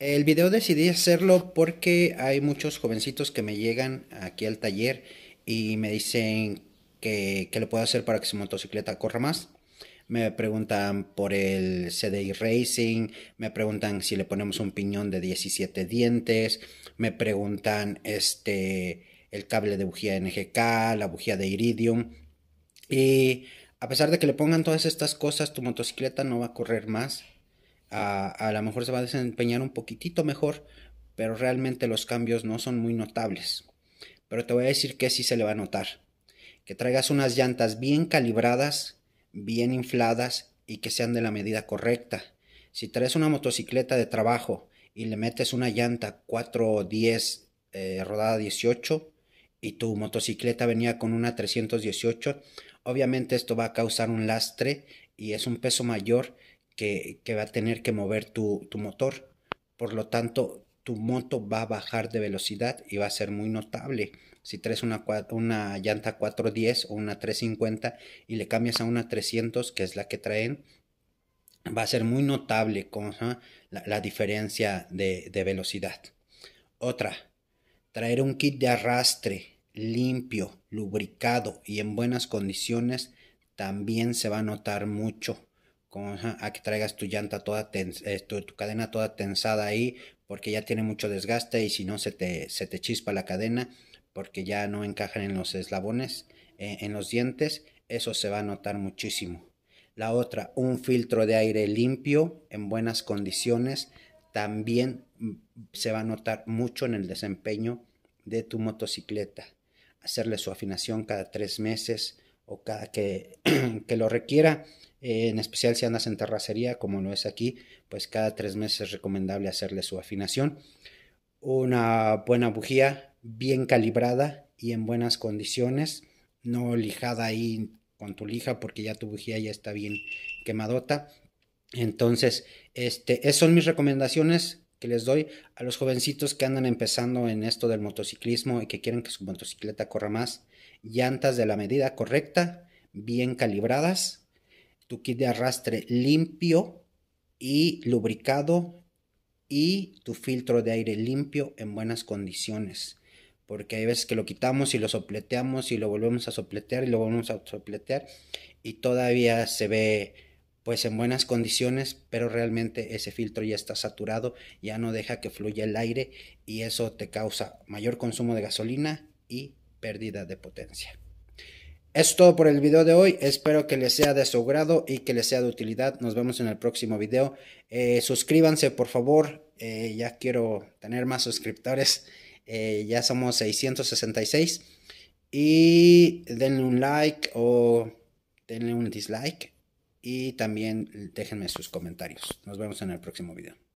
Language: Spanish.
El video decidí hacerlo porque hay muchos jovencitos que me llegan aquí al taller y me dicen que, le puedo hacer para que su motocicleta corra más. Me preguntan por el CDI Racing, me preguntan si le ponemos un piñón de 17 dientes, me preguntan este el cable de bujía NGK, la bujía de Iridium y a pesar de que le pongan todas estas cosas, tu motocicleta no va a correr más a, lo mejor se va a desempeñar un poquitito mejor, pero realmente los cambios no son muy notables. Pero te voy a decir que sí se le va a notar. Que traigas unas llantas bien calibradas, bien infladas y que sean de la medida correcta. Si traes una motocicleta de trabajo y le metes una llanta 410 eh, rodada 18 y tu motocicleta venía con una 318, obviamente esto va a causar un lastre y es un peso mayor que, va a tener que mover tu, motor. Por lo tanto, tu moto va a bajar de velocidad y va a ser muy notable. Si traes una, llanta 410 o una 350 y le cambias a una 300, que es la que traen, va a ser muy notable con, la, diferencia de, de, velocidad. Otra, traer un kit de arrastre limpio, lubricado y en buenas condiciones también se va a notar mucho a que traigas tu llanta toda eh, tu, cadena toda tensada ahí porque ya tiene mucho desgaste y si no se te, se te chispa la cadena porque ya no encajan en los eslabones, eh, en los dientes, eso se va a notar muchísimo. La otra, un filtro de aire limpio en buenas condiciones también mm, se va a notar mucho en el desempeño de tu motocicleta. Hacerle su afinación cada tres meses, o cada que, lo requiera. Eh, en especial si andas en terracería, como lo es aquí, pues cada tres meses es recomendable hacerle su afinación. Una buena bujía, bien calibrada y en buenas condiciones, no lijada ahí con tu lija porque ya tu bujía ya está bien quemadota. Entonces, este, son mis recomendaciones que les doy a los jovencitos que andan empezando en esto del motociclismo y que quieren que su motocicleta corra más. Llantas de la medida correcta, bien calibradas, tu kit de arrastre limpio y lubricado y tu filtro de aire limpio en buenas condiciones. Porque hay veces que lo quitamos y lo sopleteamos y lo volvemos a sopletear y lo volvemos a sopletear y todavía se ve pues en buenas condiciones, pero realmente ese filtro ya está saturado, ya no deja que fluya el aire y eso te causa mayor consumo de gasolina y pérdida de potencia. Es todo por el video de hoy, espero que les sea de su grado y que les sea de utilidad, nos vemos en el próximo video, eh, suscríbanse por favor, eh, ya quiero tener más suscriptores, eh, ya somos 666 y denle un like o denle un dislike y también déjenme sus comentarios. Nos vemos en el próximo video.